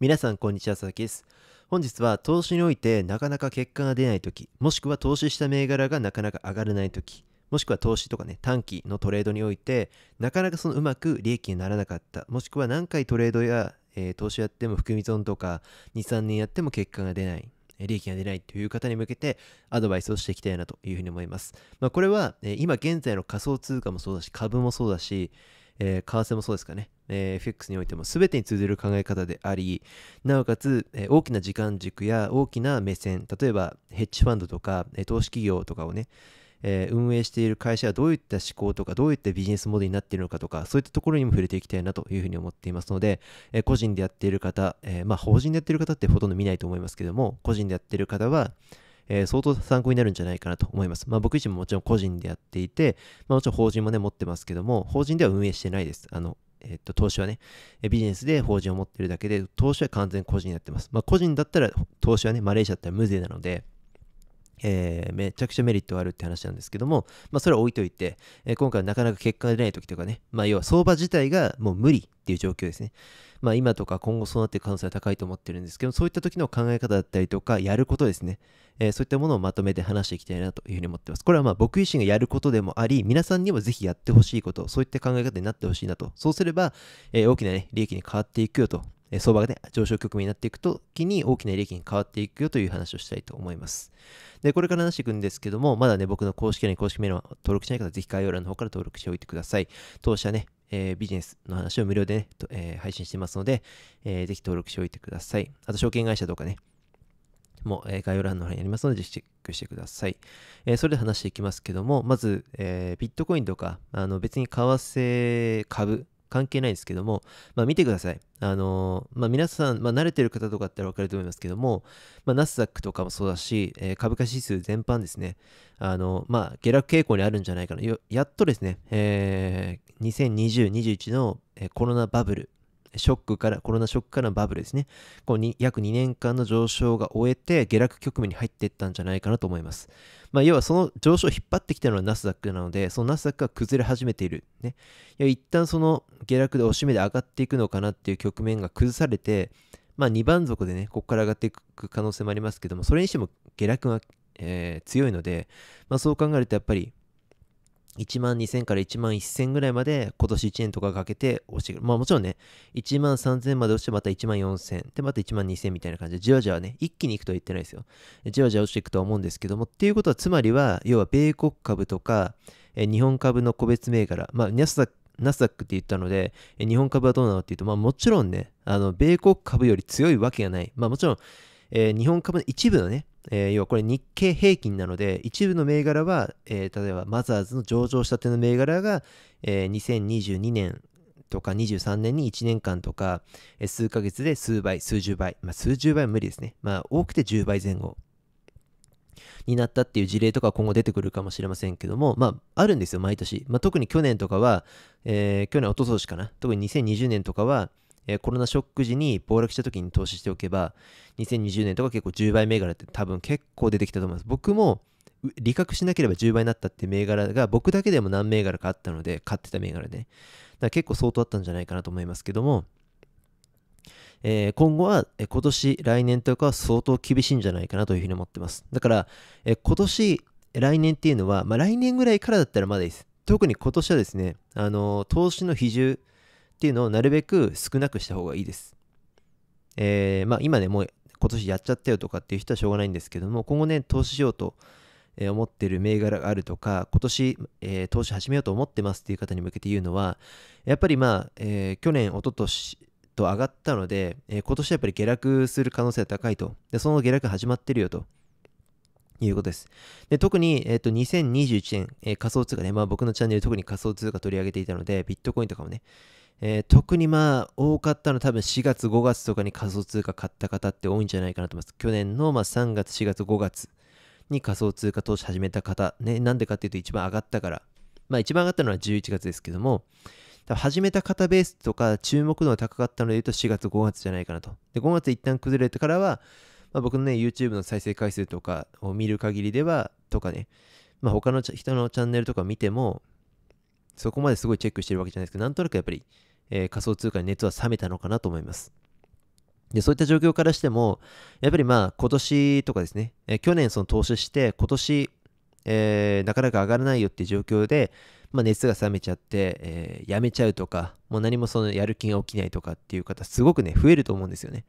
皆さんこんにちは佐々木です本日は投資においてなかなか結果が出ない時もしくは投資した銘柄がなかなか上がらない時もしくは投資とかね短期のトレードにおいてなかなかそのうまく利益にならなかったもしくは何回トレードや、えー、投資やっても含み損とか23年やっても結果が出ない利益が出ないという方に向けてアドバイスをしていきたいなというふうに思います。まあ、これは、今現在の仮想通貨もそうだし株もそうだし、えー、為替もそうですかね、えー、FX においても全てに通じる考え方であり、なおかつ、えー、大きな時間軸や大きな目線、例えばヘッジファンドとか、え投資企業とかをね、え運営している会社はどういった思考とかどういったビジネスモデルになっているのかとかそういったところにも触れていきたいなというふうに思っていますので、え個人でやっている方、えまあ法人でやっている方ってほとんど見ないと思いますけども個人でやっている方は、えー、相当参考になるんじゃないかなと思います。まあ、僕自身ももちろん個人でやっていて、まあ、もちろん法人もね、持ってますけども、法人では運営してないです。あの、えっと、投資はね、ビジネスで法人を持ってるだけで、投資は完全個人になってます。まあ、個人だったら、投資はね、マレーシアだったら無税なので、えー、めちゃくちゃメリットがあるって話なんですけども、まあ、それは置いといて、えー、今回はなかなか結果が出ない時とかね、まあ、要は相場自体がもう無理っていう状況ですね。まあ、今とか今後そうなっていく可能性は高いと思ってるんですけど、そういった時の考え方だったりとか、やることですね、えー、そういったものをまとめて話していきたいなというふうに思ってます。これはまあ僕自身がやることでもあり、皆さんにもぜひやってほしいこと、そういった考え方になってほしいなと。そうすれば、え大きな、ね、利益に変わっていくよと相場がね、上昇局面になっていくときに大きな利益に変わっていくよという話をしたいと思います。で、これから話していくんですけども、まだね、僕の公式 l 公式メールは登録しない方はぜひ概要欄の方から登録しておいてください。当社ね、えー、ビジネスの話を無料でね、えー、配信してますので、えー、ぜひ登録しておいてください。あと、証券会社とかね、も、えー、概要欄の方にありますので、ぜひチェックしてください。えー、それで話していきますけども、まず、えー、ビットコインとか、あの別に為替、株、関係ないですけども、まあ、見てください。あのー、まあ、皆さん、まあ、慣れてる方とかって分かると思いますけども、まナスダックとかもそうだし、えー、株価指数全般ですね、あのまあ、下落傾向にあるんじゃないかな。やっとですね、えー、2020、21の、えコロナバブルショックから、コロナショックからのバブルですね。こう約2年間の上昇が終えて、下落局面に入っていったんじゃないかなと思います。まあ、要はその上昇を引っ張ってきたのはナスダックなので、そのナスダックが崩れ始めている。ね。いや一旦その下落で押し目で上がっていくのかなっていう局面が崩されて、まあ、2番底でね、ここから上がっていく可能性もありますけども、それにしても下落が、えー、強いので、まあ、そう考えるとやっぱり、1万2000から1万1000ぐらいまで今年1年とかかけて落ちてくる。まあもちろんね、1万3000まで落ちてまた1万4000、でまた1万2000みたいな感じで、じわじわね、一気に行くとは言ってないですよ。じわじわ落ちていくとは思うんですけども、っていうことはつまりは、要は米国株とか、え日本株の個別銘柄、まあナスダック、ナスダックって言ったので、え日本株はどうなのっていうと、まあもちろんね、あの、米国株より強いわけがない。まあもちろん、えー、日本株の一部のね、えー、要はこれ日経平均なので一部の銘柄は、えー、例えばマザーズの上場したての銘柄が、えー、2022年とか23年に1年間とか、えー、数ヶ月で数倍数十倍、まあ、数十倍は無理ですね、まあ、多くて10倍前後になったっていう事例とか今後出てくるかもしれませんけども、まあ、あるんですよ、毎年。まあ、特に去年とかは、えー、去年、おととしかな。特に2020年とかは、えー、コロナショック時に暴落した時に投資しておけば、2020年とか結構10倍銘柄って多分結構出てきたと思います。僕も利確しなければ10倍になったって銘柄が僕だけでも何銘柄かあったので、買ってた銘柄で、ね。だから結構相当あったんじゃないかなと思いますけども、えー、今後は、え今年、来年とかは相当厳しいんじゃないかなというふうに思ってます。だから、えー、今年、来年っていうのは、まあ、来年ぐらいからだったらまだいいです。特に今年はですね、あのー、投資の比重、っていうのをなるべく少なくした方がいいです。えー、まあ、今ね、もう今年やっちゃったよとかっていう人はしょうがないんですけども、今後ね、投資しようと思ってる銘柄があるとか、今年、えー、投資始めようと思ってますっていう方に向けて言うのは、やっぱりまあ、えー、去年、一昨年と上がったので、え今年やっぱり下落する可能性は高いと。で、その下落始まってるよと。いうことです。で特に、えーと、と2021年、えー、仮想通貨ね、まあ、僕のチャンネル特に仮想通貨取り上げていたので、ビットコインとかもね、えー、特にまあ多かったのは多分4月5月とかに仮想通貨買った方って多いんじゃないかなと思います。去年のま3月4月5月に仮想通貨投資始めた方、ね、なんでかっていうと一番上がったから、まあ一番上がったのは11月ですけども、始めた方ベースとか注目度が高かったので言うと4月5月じゃないかなと。で5月一旦崩れてからは、まあ、僕のね YouTube の再生回数とかを見る限りではとかね、まあ、他の人のチャンネルとか見てもそこまですごいチェックしてるわけじゃないですけど、なんとなくやっぱり、えー、仮想通貨に熱は冷めたのかなと思います。で、そういった状況からしても、やっぱりまあ今年とかですね、えー、去年その投資して、今年、えー、なかなか上がらないよっていう状況で、まあ、熱が冷めちゃって、えー、やめちゃうとか、もう何もそのやる気が起きないとかっていう方、すごくね、増えると思うんですよね。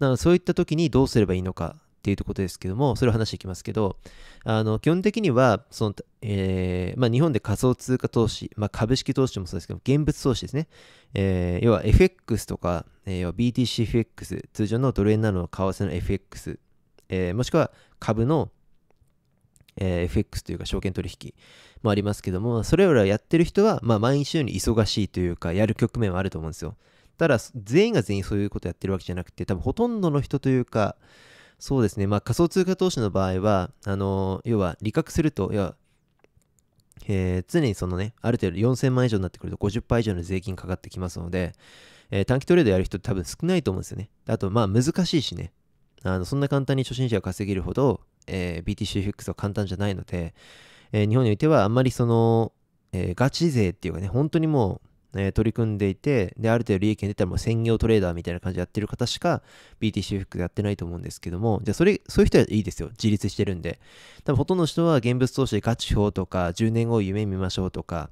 なのでそういった時にどうすればいいのかっていうことですけども、それを話していきますけど、あの基本的にはその、えー、まあ、日本で仮想通貨投資、まあ、株式投資もそうですけど、現物投資ですね。えー、要は FX とか、えー、要は BTCFX、通常のドル円などの為替の FX、えもしくは株の、え FX というか証券取引もありますけども、それらやってる人は、まあ、毎日のように忙しいというか、やる局面はあると思うんですよ。ただ、全員が全員そういうことやってるわけじゃなくて、多分ほとんどの人というか、そうですね、まあ、仮想通貨投資の場合は、あの要は利確すると、要はえー、常にそのね、ある程度4000万以上になってくると50%以上の税金かかってきますので、えー、短期トレードやる人多分少ないと思うんですよね。あと、まあ難しいしね、あのそんな簡単に初心者が稼げるほど、えー、BTCFX は簡単じゃないので、えー、日本においてはあんまりその、えガチ勢っていうかね、本当にもう、え取り組んでいて、で、ある程度利益が出たらもう専業トレーダーみたいな感じでやってる方しか BTC フックやってないと思うんですけども、じゃあそれ、そういう人はいいですよ。自立してるんで。多分ほとんどの人は現物投資でガチ表とか、10年後夢見ましょうとか、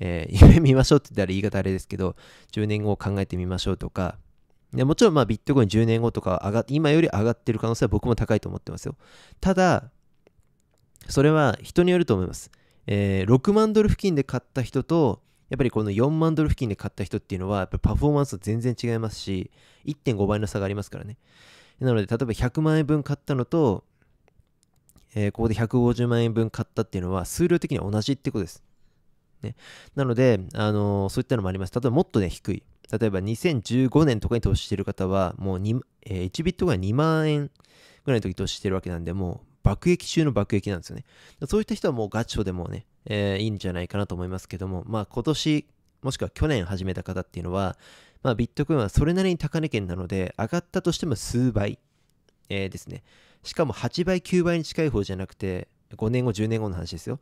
えー、夢見ましょうって言ったら言い方あれですけど、10年後を考えてみましょうとか、でもちろんまあビットコイン10年後とか上が今より上がってる可能性は僕も高いと思ってますよ。ただ、それは人によると思います。えー、6万ドル付近で買った人と、やっぱりこの4万ドル付近で買った人っていうのは、やっぱパフォーマンス全然違いますし、1.5倍の差がありますからね。なので、例えば100万円分買ったのと、えー、ここで150万円分買ったっていうのは、数量的には同じってことです。ね、なので、あのー、そういったのもあります。例えばもっとね、低い。例えば2015年とかに投資してる方は、もう2、えー、1ビットが2万円ぐらいの時投資してるわけなんで、もう爆撃中の爆撃なんですよね。そういった人はもうガチョでもね、えー、いいんじゃないかなと思いますけども、まあ今年、もしくは去年始めた方っていうのは、まあビットコインはそれなりに高値圏なので、上がったとしても数倍、えー、ですね。しかも8倍、9倍に近い方じゃなくて、5年後、10年後の話ですよ。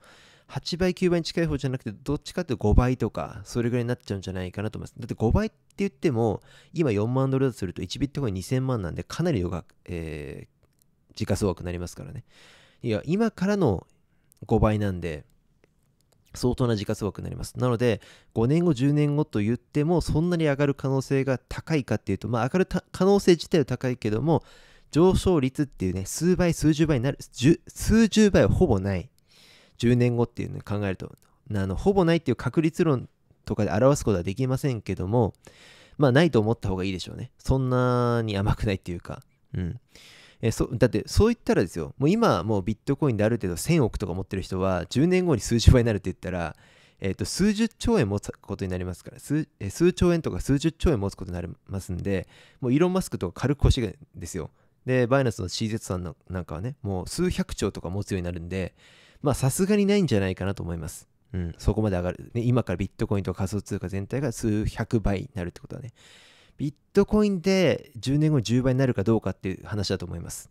8倍、9倍に近い方じゃなくて、どっちかっていうと5倍とか、それぐらいになっちゃうんじゃないかなと思います。だって5倍って言っても、今4万ドルだとすると1ビットコイン2000万なんで、かなり余額、え時価総額になりますからね。いや、今からの5倍なんで、相当な時価総額になります。なので、5年後、10年後と言っても、そんなに上がる可能性が高いかっていうと、まあ、上がる可能性自体は高いけども、上昇率っていうね、数倍、数十倍になる、数十倍はほぼない。10年後っていうのを考えると、あのほぼないっていう確率論とかで表すことはできませんけども、まあ、ないと思った方がいいでしょうね。そんなに甘くないっていうか、うん。えそだってそう言ったらですよもう今もうビットコインである程度1000億とか持ってる人は10年後に数十倍になるって言ったら、えー、と数十兆円持つことになりますから数,、え数兆円とか数十兆円持つことになりますんでもうイーロン・マスクとか軽く腰がですよでバイナスの CZ さんのなんかはねもう数百兆とか持つようになるんでまあさすがにないんじゃないかなと思います。うん、そこまで上がる、ね、今からビットコインと仮想通貨全体が数百倍になるってことはね。ビットコインで10年後10倍になるかどうかっていう話だと思います。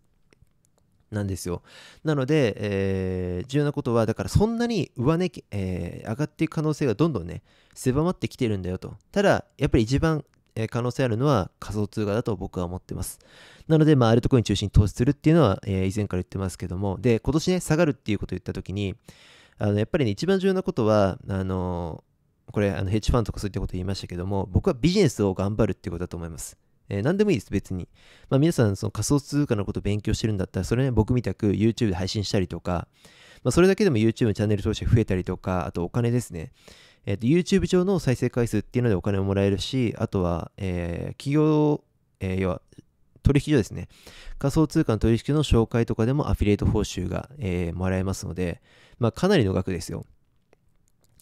なんですよ。なので、えー、重要なことは、だからそんなに上値、えー、上がっていく可能性がどんどんね、狭まってきてるんだよと。ただ、やっぱり一番、えー、可能性あるのは仮想通貨だと僕は思ってます。なので、まあ、アルトコイン中心に投資するっていうのは、え以前から言ってますけども、で、今年ね、下がるっていうことを言ったときに、あのやっぱりね、一番重要なことは、あのーこれあのヘッジファンとかそういったこと言いましたけども僕はビジネスを頑張るっていうことだと思います、えー、何でもいいです別に、まあ、皆さんその仮想通貨のこと勉強してるんだったらそれね僕みたく YouTube で配信したりとか、まあ、それだけでも YouTube のチャンネル投資が増えたりとかあとお金ですねえー、と YouTube 上の再生回数っていうのでお金をもらえるし、あとは、えー、企業、えー、要は取引所ですね。仮想通貨の取引の紹介とかでもアフィリエイト報酬が、えー、もらえますので、まあ、かなりの額ですよ。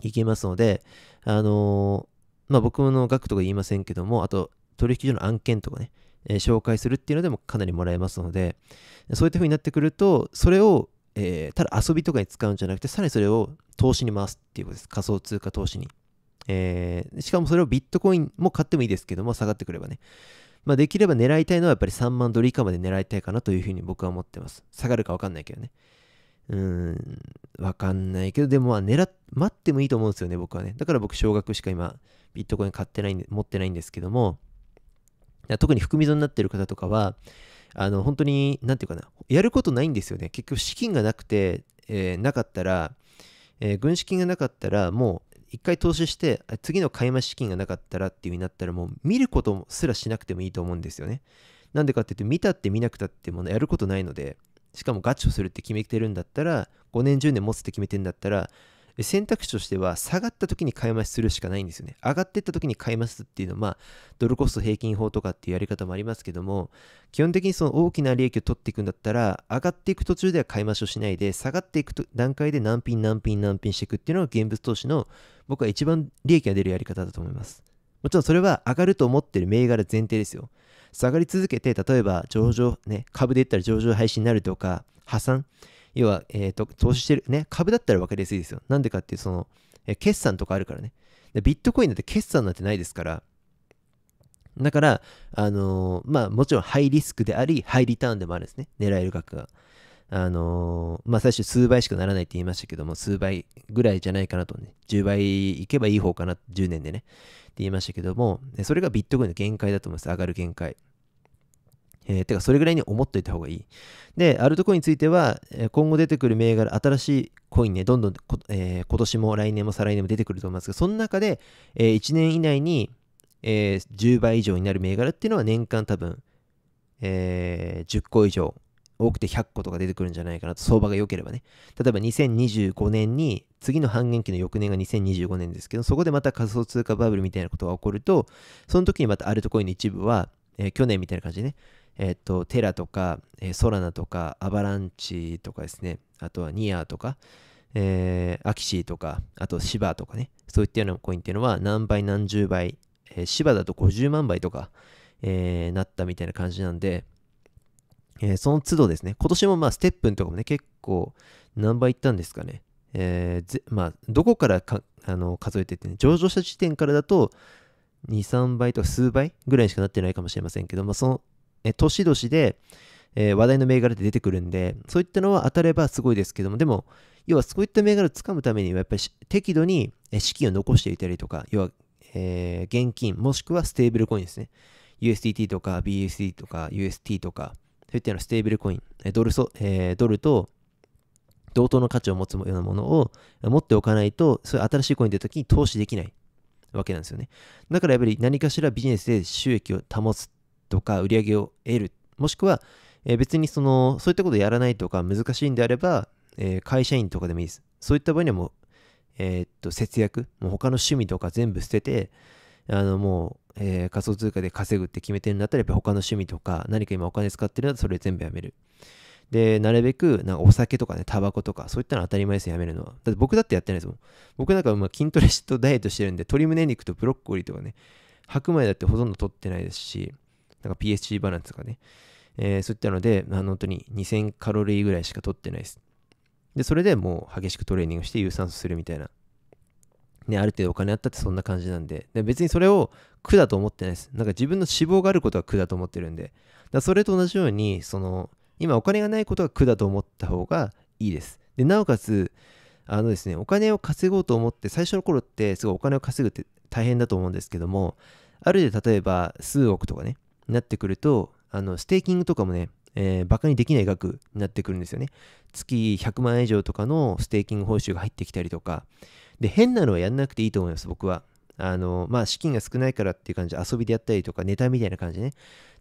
いけますので、あのー、まあ、僕の額とか言いませんけども、あと取引所の案件とかね、えー、紹介するっていうのでもかなりもらえますので、そういった風になってくると、それを、えー、ただ遊びとかに使うんじゃなくて、さらにそれを投資に回すっていうことです。仮想通貨投資に。えー、しかもそれをビットコインも買ってもいいですけども、下がってくればね。まあ、できれば狙いたいのはやっぱり3万ドル以下まで狙いたいかなというふうに僕は思ってます。下がるかわかんないけどね。うーん、わかんないけど、でもまあ狙っ、待ってもいいと思うんですよね、僕はね。だから僕、少額しか今、ビットコイン買ってないんで、持ってないんですけども、特に含み損になってる方とかは、あの、本当に、なんていうかな、やることないんですよね。結局、資金がなくて、えー、なかったら、えー、軍資金がなかったら、もう、一回投資して、次の買い増し資金がなかったらっていう風になったら、もう見ることすらしなくてもいいと思うんですよね。なんでかって言うと、見たって見なくたってもやることないので、しかもガチをするって決めてるんだったら5年10年持つって決めてるんだったら選択肢としては下がった時に買い増しするしかないんですよね上がってった時に買い増すっていうのは、まあ、ドルコスト平均法とかっていうやり方もありますけども基本的にその大きな利益を取っていくんだったら上がっていく途中では買い増しをしないで下がっていく段階で難品難品難品していくっていうのが現物投資の僕は一番利益が出るやり方だと思いますもちろんそれは上がると思ってる銘柄前提ですよ下がり続けて、例えば上場、ね、株で言ったら上場廃止になるとか、破産、要は、えーと、投資してる、ね、株だったら分かりやすいですよ。なんでかっていう、その、え決算とかあるからね。でビットコインなんて決算なんてないですから、だから、あのー、まあもちろんハイリスクであり、ハイリターンでもあるんですね。狙える額が。あのー、まあ、最初数倍しかならないって言いましたけども、数倍ぐらいじゃないかなとね、10倍いけばいい方かな、10年でね、って言いましたけども、それがビットコインの限界だと思います。上がる限界。えー、てか、それぐらいに思っといた方がいい。で、アルトコインについては、今後出てくる銘柄、新しいコインね、どんどんえー、今年も来年も再来年も出てくると思いますが、その中で、えー、1年以内に、えー、10倍以上になる銘柄っていうのは年間多分、えー、10個以上多くて100個とか出てくるんじゃないかなと、相場が良ければね。例えば2025年に、次の半減期の翌年が2025年ですけど、そこでまた仮想通貨バブルみたいなことが起こると、その時にまたアルトコインの一部は、えー、去年みたいな感じでね、えっ、と、テラとか、えー、ソラナとか、アバランチとかですね、あとはニアとか、えー、アキシーとか、あとシバとかね、そういったようなコインっていうのは何倍何十倍、えー、シバだと50万倍とか、えー、なったみたいな感じなんで、えー、その都度ですね、今年もまあステップンとかもね、結構何倍いったんですかね。えー、まあ、どこからあの数えててね、上場した時点からだと、2、3倍とか数倍ぐらいしかなってないかもしれませんけど、まあ、その、え年々で、えー、話題の銘柄って出てくるんで、そういったのは当たればすごいですけども、でも、要はそういった銘柄をつかむためには、やっぱり適度に資金を残していたりとか、要は、えー、現金、もしくはステーブルコインですね。USDT とか BUSD とか UST とか、そういったようなステーブルコイン、ドルそえー、ドルと同等の価値を持つようなものを持っておかないと、そういう新しいコイン出た時に投資できないわけなんですよね。だからやっぱり何かしらビジネスで収益を保つとか、売り上げを得る、もしくは、えー、別にその、そういったことをやらないとか難しいんであれば、えー、会社員とかでもいいです。そういった場合にはもう、えー、っと、節約、もう他の趣味とか全部捨てて、あの、もう、えー、仮想通貨で稼ぐって決めてるんだったら、やっぱ他の趣味とか、何か今お金使ってるんだったら、それ全部やめる。で、なるべく、なんかお酒とかね、タバコとか、そういったの当たり前ですよ、やめるのは。だって僕だってやってないですもん。僕なんかま筋トレとダイエットしてるんで、鶏胸肉とブロッコリーとかね、白米だってほとんど取ってないですし、なんか PSG バランスとかね、えー、そういったので、あの本当に2000カロリーぐらいしか取ってないです。で、それでもう激しくトレーニングして有酸素するみたいなね、ある程度お金あったってそんな感じなんでで別にそれを苦だと思ってないですなんか自分の志望があることは苦だと思ってるんでだそれと同じようにその今お金がないことは苦だと思った方がいいですでなおかつあのですねお金を稼ごうと思って最初の頃ってすごいお金を稼ぐって大変だと思うんですけどもある度例えば数億とかねなってくるとあのステーキングとかもねえー、バカにできない額になってくるんですよね。月100万円以上とかのステーキング報酬が入ってきたりとか、で、変なのはやんなくていいと思います、僕は。あの、まあ、資金が少ないからっていう感じで遊びでやったりとか、ネタみたいな感じでね、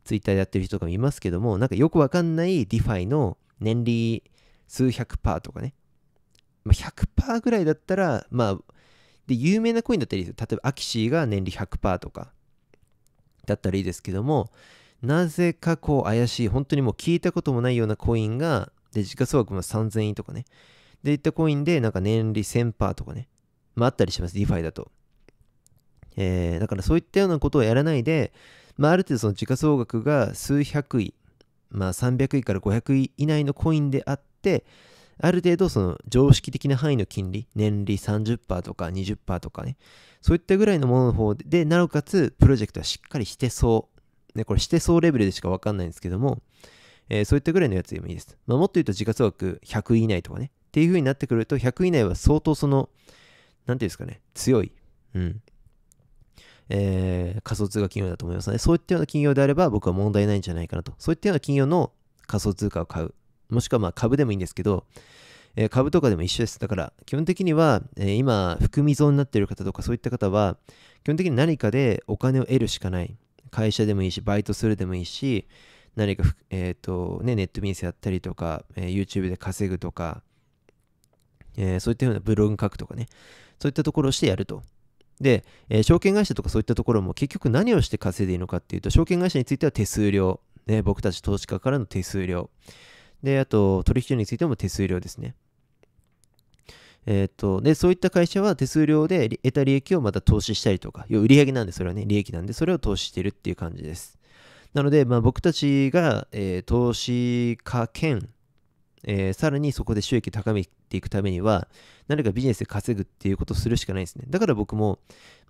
ツイッターでやってる人とかもいますけども、なんかよくわかんないディファイの年利数百パーとかね、まあ、100%ぐらいだったら、まあ、で、有名なコインだったらいいですよ。例えば、アキシーが年利100%とか、だったらいいですけども、なぜかこう怪しい、本当にもう聞いたこともないようなコインが、で、時価総額も3000円とかね。で、いったコインで、なんか年利1000%パーとかね。まあ、あったりします。ディファイだと。えー、だからそういったようなことをやらないで、まあ、ある程度その時価総額が数百位、まあ、300位から500位以内のコインであって、ある程度その常識的な範囲の金利、年利30%とか20%とかね、そういったぐらいのものの方で、でなおかつプロジェクトはしっかりしてそう、ね、これしてそうレベルでしかわかんないんですけども、えー、そういったぐらいのやつでもいいです。まあ、もっと言うと時価総額100位以内とかね、っていう風になってくると、100位以内は相当その、なんていうんですかね、強い、うん。えー、仮想通貨企業だと思いますね。そういったような企業であれば僕は問題ないんじゃないかなと。そういったような企業の仮想通貨を買う。もしくはまあ株でもいいんですけど、えー、株とかでも一緒です。だから、基本的には、えー、今、含み損になっている方とかそういった方は、基本的に何かでお金を得るしかない。会社でもいいし、バイトするでもいいし、何か、えっ、ー、と、ね、ネットビジネスやったりとか、えー、YouTube で稼ぐとか、えー、そういったようなブログ書くとかね、そういったところをしてやると。で、えー、証券会社とかそういったところも結局何をして稼いでいいのかっていうと、証券会社については手数料。ね、僕たち投資家からの手数料。で、あと、取引所についても手数料ですね。えー、っと、で、そういった会社は手数料で得た利益をまた投資したりとか、要は売上なんで、それはね、利益なんで、それを投資してるっていう感じです。なので、まあ、僕たちが、えー、投資家兼えー、さらにそこで収益高めていくためには、何かビジネスで稼ぐっていうことをするしかないんですね。だから僕も、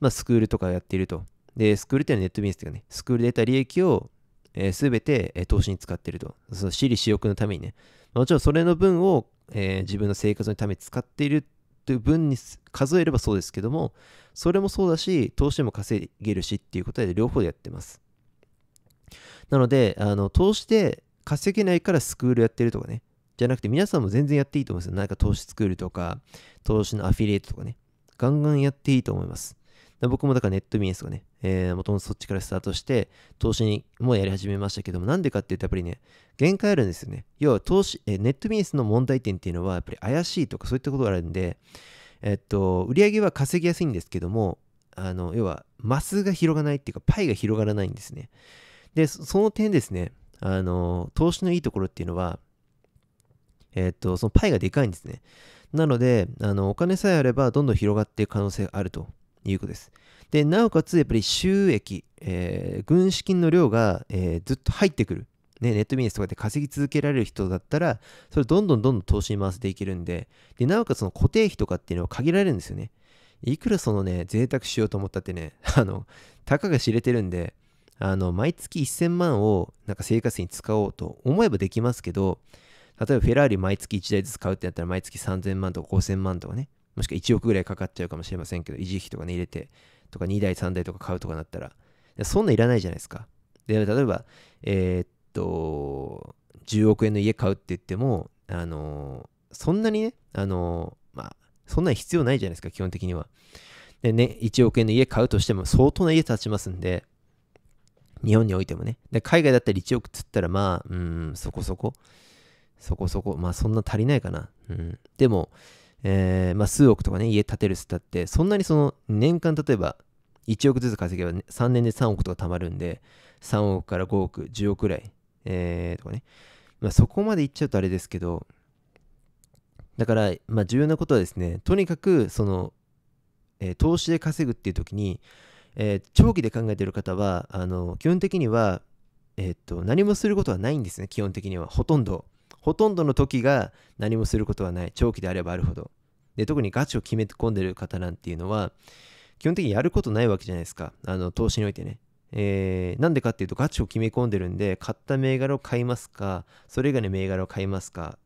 まあ、スクールとかやっていると。で、スクールっていうのはネットビジネスというかね、スクールで得た利益を、えー、全て、えー、投資に使っていると。その私利私欲のためにね。もちろんそれの分を、えー、自分の生活のために使っているという分に数えればそうですけども、それもそうだし、投資でも稼げるしっていうことで両方でやってます。なので、あの投資で稼げないからスクールやってるとかね、じゃなくて皆さんも全然やっていいと思いますよ。なんか投資スクールとか、投資のアフィリエイトとかね、ガンガンやっていいと思います。僕もだからネットビジネスとかね、えもともとそっちからスタートして、投資にもやり始めましたけども、なんでかっていうとやっぱりね、限界あるんですよね。要は投資、えー、ネットビジネスの問題点っていうのは、やっぱり怪しいとかそういったことがあるんで、えっと、売り上げは稼ぎやすいんですけども、あの、要は、マスが広がないっていうか、パイが広がらないんですね。で、その点ですね、あの、投資のいいところっていうのは、えっと、そのパイがでかいんですね。なので、あの、お金さえあればどんどん広がっていく可能性があるということです。で、なおかつ、やっぱり収益、えー、軍資金の量が、えー、ずっと入ってくる。ね、ネットビジネスとかで稼ぎ続けられる人だったら、それどんどんどんどん投資に回していけるんで、で、なおかつその固定費とかっていうのは限られるんですよね。いくらそのね、贅沢しようと思ったってね、あの、たかが知れてるんで、あの、毎月1000万をなんか生活費に使おうと思えばできますけど、例えばフェラーリ毎月1台ずつ買うってなったら毎月3000万とか5000万とかね、もしくは1億ぐらいかかっちゃうかもしれませんけど、維持費とかね入れて、とか2台3台とか買うとかなったら、そんないらないじゃないですか。で、例えば、えー、っと、10億円の家買うって言っても、あのー、そんなにね、あのー、まあ、そんなに必要ないじゃないですか、基本的には。でね、1億円の家買うとしても相当な家建ちますんで、日本においてもね。で海外だったら1億っつったらまあ、うん、そこそこ。そこそこ、まあそんな足りないかな。うん。でも、えー、まあ数億とかね、家建てるっつったって、そんなにその年間例えば1億ずつ稼げば、ね、3年で3億とか貯まるんで、3億から5億、10億くらい、えー、とかね。まあそこまでいっちゃうとあれですけど、だから、まあ重要なことはですね、とにかくその、えー、投資で稼ぐっていう時に、えー、長期で考えてる方は、あの、基本的には、えっと、何もすることはないんですね、基本的には。ほとんど。ほとんどの時が何もすることはない長期であればあるほどで特にガチを決め込んでる方なんていうのは基本的にやることないわけじゃないですかあの投資においてねえー、なんでかっていうとガチを決め込んでるんで買った銘柄を買いますかそれ以外の銘柄を買いますか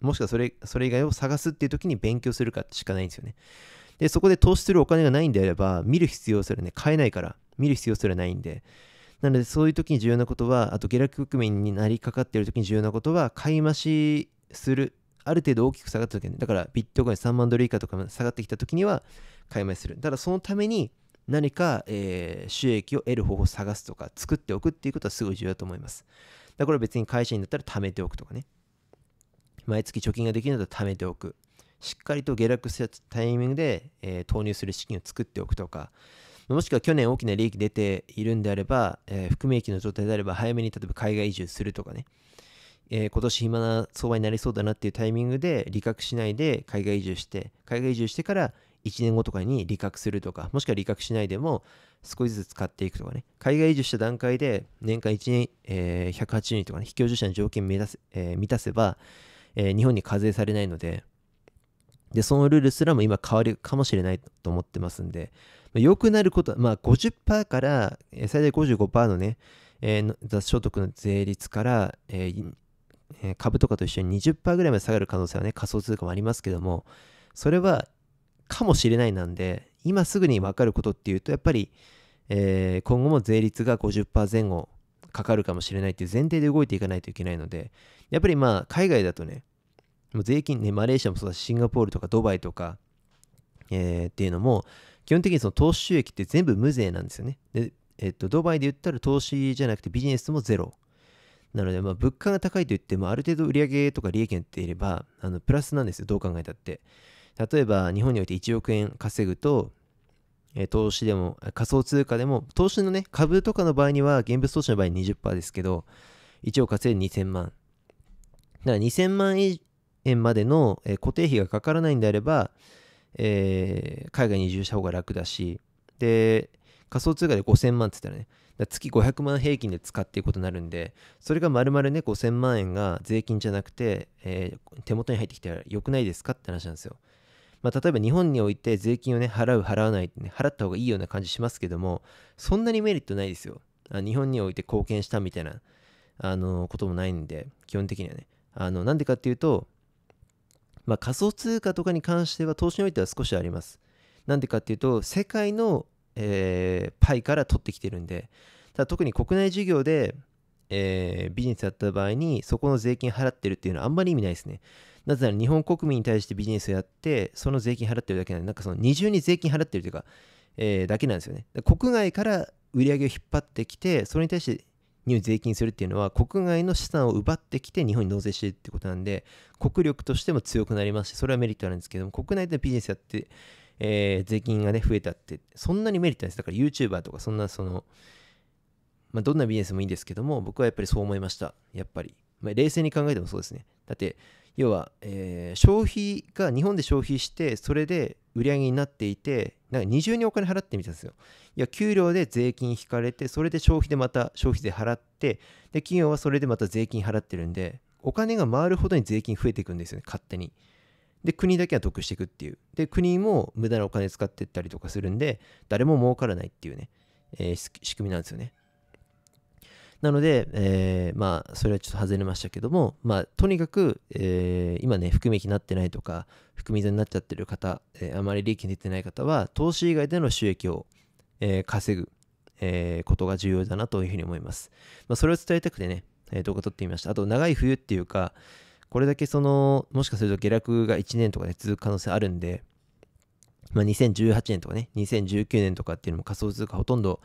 もしくはそれそれ以外を探すっていう時に勉強するかしかないんですよねでそこで投資するお金がないんであれば見る必要すらね買えないから見る必要すらないんでなのでそういう時に重要なことはあと下落局面になりかかっている時に重要なことは買い増しするある程度大きく下がった時にだからビットコイン3万ドル以下とか下がってきた時には買い増しするただそのために何か、えー、収益を得る方法を探すとか作っておくっていうことはすごい重要だと思いますだから別に会社員だったら貯めておくとかね毎月貯金ができるのだったら貯めておくしっかりと下落したタイミングで、えー、投入する資金を作っておくとかもしくは去年大きな利益出ているんであれば、えー、含み益の状態であれば早めに例えば海外移住するとかね、えー、今年暇な相場になりそうだなっていうタイミングで利確しないで海外移住して海外移住してから1年後とかに利確するとかもしくは利確しないでも少しずつ使っていくとかね海外移住した段階で年間1年、えー、180人とかね非居住者の条件満えー、満たせば、えー、日本に課税されないのででそのルールすらも今変わるかもしれないと思ってますんで良くなることは、まあ50%から最大55%のね、えー、雑所得の税率から、えー、株とかと一緒に20%ぐらいまで下がる可能性はね、仮想通貨もありますけども、それはかもしれないなんで、今すぐに分かることっていうと、やっぱり、えー、今後も税率が50%前後かかるかもしれないっていう前提で動いていかないといけないので、やっぱりまあ、海外だとね、もう税金ね、マレーシアもそうだし、シンガポールとかドバイとか、えー、っていうのも、基本的にその投資収益って全部無税なんですよね。で、えっと、ドバイで言ったら投資じゃなくてビジネスもゼロ。なので、まあ、物価が高いと言って、も、あ、る程度売上とか利益がっていれば、あのプラスなんですよ、どう考えたって。例えば、日本において1億円稼ぐと、え投資でも、仮想通貨でも、投資のね、株とかの場合には、現物投資の場合20%ですけど、1億稼いで2000万。だから2000万円までの固定費がかからないんであれば、えー、海外に移住した方が楽だしで仮想通貨で5000万って言ったらね月500万平均で使っていくことになるんでそれが丸々ね5000万円が税金じゃなくて、えー、手元に入ってきたら良くないですかって話なんですよ。まあ、例えば日本において税金をね払う払わない、ね、払った方がいいような感じしますけどもそんなにメリットないですよ。あ日本において貢献したみたいなあのこともないんで基本的にはね。あのなんでかっていうとまあ、仮想通貨とかに関しては投資においては少しあります。なんでかっていうと、世界の、えー、パイから取ってきてるんで、た特に国内事業で、えー、ビジネスやった場合に、そこの税金払ってるっていうのはあんまり意味ないですね。なぜなら日本国民に対してビジネスをやって、その税金払ってるだけなんで、なんかその二重に税金払ってるというか、えー、だけなんですよね。国外から売り上げを引っ張ってきて、それに対してに税金するっていうのは国外の資産を奪ってきて日本に納税してるってことなんで国力としても強くなりますしそれはメリットなんですけども国内でビジネスやって、えー、税金がね増えたってそんなにメリットないですだから YouTuber とかそんなそのまあどんなビジネスもいいんですけども僕はやっぱりそう思いましたやっぱり、まあ、冷静に考えてもそうですねだって要は、えー、消費が日本で消費してそれで売り上げになっていてなんか二重にお金払ってみたんですよ。いや、給料で税金引かれて、それで消費でまた消費税払って、で、企業はそれでまた税金払ってるんで、お金が回るほどに税金増えていくんですよね、勝手に。で、国だけは得していくっていう。で、国も無駄なお金使ってったりとかするんで、誰も儲からないっていうね、えー、仕組みなんですよね。なので、えー、まあ、それはちょっと外れましたけども、まあ、とにかく、えー、今ね、含み益になってないとか、含み損になっちゃってる方、えー、あまり利益出てない方は、投資以外での収益を、え稼ぐ、えことが重要だなというふうに思います。まあ、それを伝えたくてね、え動画撮ってみました。あと、長い冬っていうか、これだけその、もしかすると下落が1年とかで、ね、続く可能性あるんで、まあ、2018年とかね、2019年とかっていうのも仮想通貨ほとんど、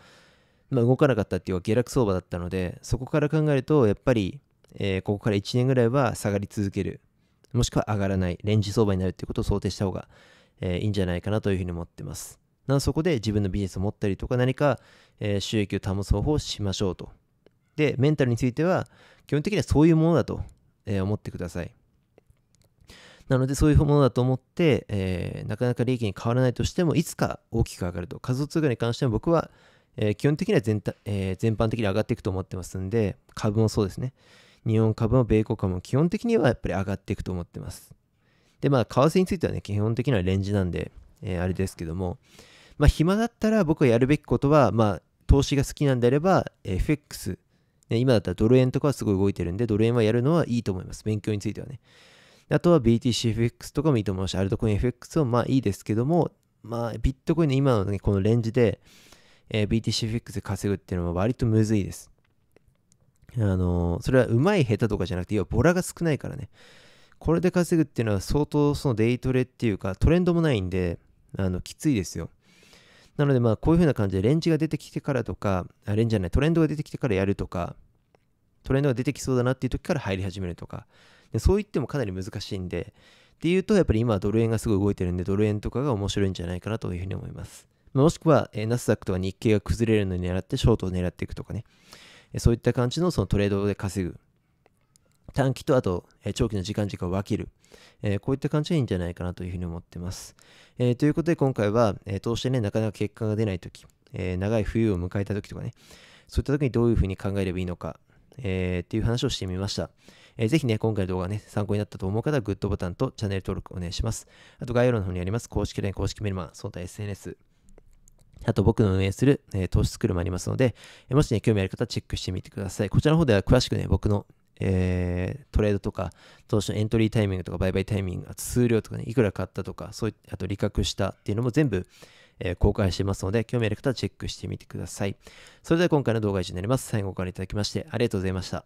まあ、動かなかったっていうか下落相場だったのでそこから考えるとやっぱり、えー、ここから1年ぐらいは下がり続けるもしくは上がらないレンジ相場になるっていうことを想定した方が、えー、いいんじゃないかなというふうに思ってますなのでそこで自分のビジネスを持ったりとか何か、えー、収益を保つ方法をしましょうとでメンタルについては基本的にはそういうものだと、え思ってくださいなのでそういうものだと思って、えなかなか利益に変わらないとしてもいつか大きく上がると仮想通貨に関しては僕はえ基本的には全体、えー、全般的に上がっていくと思ってますんで、株もそうですね。日本株も米国株も基本的にはやっぱり上がっていくと思ってます。で、まあ、為替についてはね、基本的にはレンジなんで、えー、あれですけども、まあ、暇だったら僕はやるべきことは、まあ、投資が好きなんであれば、FX、ね、今だったらドル円とかはすごい動いてるんで、ドル円はやるのはいいと思います。勉強についてはね。あとは BTCFX とかもいいと思うし、アルトコイン FX もまあいいですけども、まあ、ビットコインの今の、ね、このレンジで、えー、BTCFX で稼ぐっていうのは割とむずいです。あのー、それは上手い下手とかじゃなくて、要はボラが少ないからね。これで稼ぐっていうのは相当そのデイトレっていうかトレンドもないんで、あの、きついですよ。なのでまあこういう風な感じでレンジが出てきてからとか、あレンジじゃない、トレンドが出てきてからやるとか、トレンドが出てきそうだなっていう時から入り始めるとか、でそう言ってもかなり難しいんで、っていうとやっぱり今ドル円がすごい動いてるんで、ドル円とかが面白いんじゃないかなというふうに思います。もしくは、えー、ナスダックとか日経が崩れるのに狙ってショートを狙っていくとかね、えそういった感じのそのトレードで稼ぐ。短期とあと、え長期の時間軸を分ける、えこういった感じがいいんじゃないかなというふうに思ってます。えということで今回は、え投資でね、なかなか結果が出ないとき、え長い冬を迎えたときとかね、そういったときにどういうふうに考えればいいのか、えー、っていう話をしてみました。えー、ぜひね、今回の動画ね、参考になったと思う方はグッドボタンとチャンネル登録お願いします。あと概要欄の方にあります公式 LINE、公式メルマガ、その他 SNS、あと僕の運営する、えー、投資スクールもありますので、えもしね、興味ある方はチェックしてみてください。こちらの方では詳しくね、僕の、えー、トレードとか、投資のエントリータイミングとか、売買タイミング、あと数量とかね、いくら買ったとか、そういあと利確したっていうのも全部、えー、公開してますので、興味ある方はチェックしてみてください。それでは今回の動画は以上になります。最後ご覧いただきましてありがとうございました。